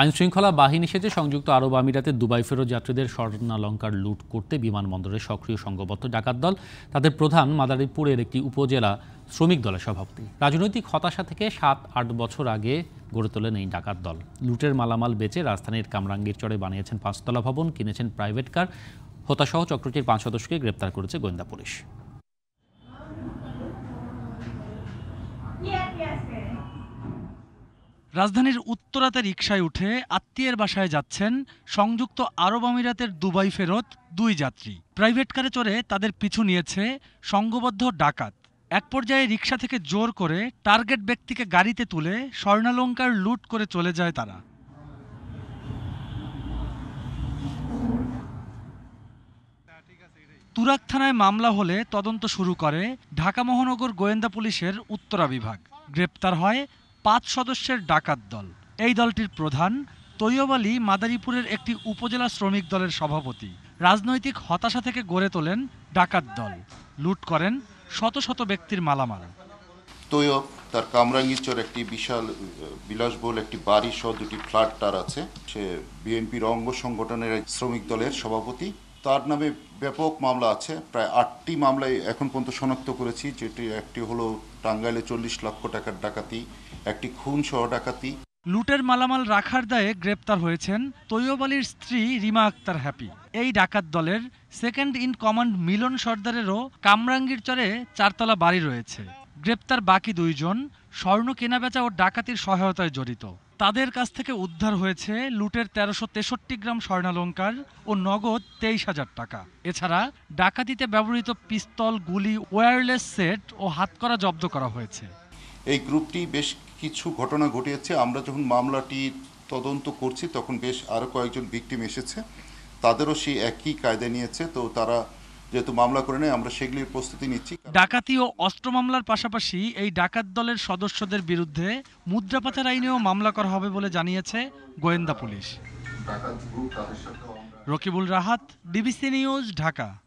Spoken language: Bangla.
আইনশৃঙ্খলা বাহিনী সেজে সংযুক্ত আরব আমিরাতে দুবাই ফেরত যাত্রীদের স্বর্ণালঙ্কার লুট করতে বিমানবন্দরে সক্রিয় সংঘবদ্ধ ডাকাত দল তাদের প্রধান মাদারীপুরের একটি উপজেলা শ্রমিক দলের সভাপতি রাজনৈতিক হতাশা থেকে সাত আট বছর আগে গড়ে তোলেন এই ডাকাত দল লুটের মালামাল বেচে রাজধানীর কামরাঙ্গীর চরে বানিয়েছেন পাঁচতলা ভবন কিনেছেন প্রাইভেট কার হতাসহ চক্রটির পাঁচ সদস্যকে গ্রেপ্তার করেছে গোয়েন্দা পুলিশ রাজধানীর উত্তরাতে রিকশায় উঠে আত্মীয়ের বাসায় যাচ্ছেন সংযুক্ত আরব আমিরাতের দুবাই ফেরত দুই যাত্রী প্রাইভেট কারে চড়ে তাদের পিছু নিয়েছে সংঘবদ্ধ ডাকাত এক পর্যায়ে রিকশা থেকে জোর করে টার্গেট ব্যক্তিকে গাড়িতে তুলে স্বর্ণালঙ্কার লুট করে চলে যায় তারা তুরাক থানায় মামলা হলে তদন্ত শুরু করে ঢাকা মহানগর গোয়েন্দা পুলিশের উত্তরা বিভাগ গ্রেপ্তার হয় পাঁচ সদস্যের ডাকাত দল এই দলটির প্রধান তৈয়ব আলী মাদারীপুরের একটি উপজেলা শ্রমিক দলের সভাপতি রাজনৈতিক হতাশা থেকে গড়ে তোলেন ডাকাত দল লুট করেন শত শত ব্যক্তির মালামাল তৈয়ব তার কামরাঙ্গিচর একটি বিশাল বিলাসবহুল একটি বাড়ি সহ দুটি ফ্ল্যাট তার আছে সে বিএনপির অঙ্গ সংগঠনের শ্রমিক দলের সভাপতি তার নামে ব্যাপক মামলা আছে প্রায় আটটি মামলায় এখন পর্যন্ত শনাক্ত করেছি যেটি একটি হলো টাঙ্গাইলে চল্লিশ লক্ষ টাকার ডাকাতি একটি খুন সহ ডাকাতি লুটের মালামাল রাখার দায়ে গ্রেপ্তার হয়েছেন তৈয়ব আলীর স্ত্রী রিমা আক্তার হ্যাপি এই ডাকাত দলের সেকেন্ড ইন কমান্ড মিলন সর্দারেরও কামরাঙ্গীর চরে চারতলা বাড়ি রয়েছে গ্রেপ্তার বাকি দুইজন স্বর্ণ কেনাবেচা ও ডাকাতির সহায়তায় জড়িত তাদের কাছ থেকে উদ্ধার হয়েছে লুটের তেরোশো তেষট্টি গ্রাম স্বর্ণালঙ্কার ও নগদ তেইশ হাজার টাকা এছাড়া ডাকাতিতে ব্যবহৃত পিস্তল গুলি ওয়্যারলেস সেট ও হাতকড়া জব্দ করা হয়েছে এই গ্রুপটি বেশ কিছু ঘটনা ঘটিয়েছে আমরা যখন মামলাটি তদন্ত করছি তখন বেশ আরও কয়েকজন ভিকটিম এসেছে তাদেরও সেই একই কায়দা নিয়েছে তো তারা যেহেতু মামলা করে নেয় আমরা সেগুলির প্রস্তুতি নিচ্ছি ডাকাতি ও অস্ত্র মামলার পাশাপাশি এই ডাকাত দলের সদস্যদের বিরুদ্ধে মুদ্রাপাতের আইনেও মামলা করা হবে বলে জানিয়েছে গোয়েন্দা police Rakibul Rahat DBC news Dhaka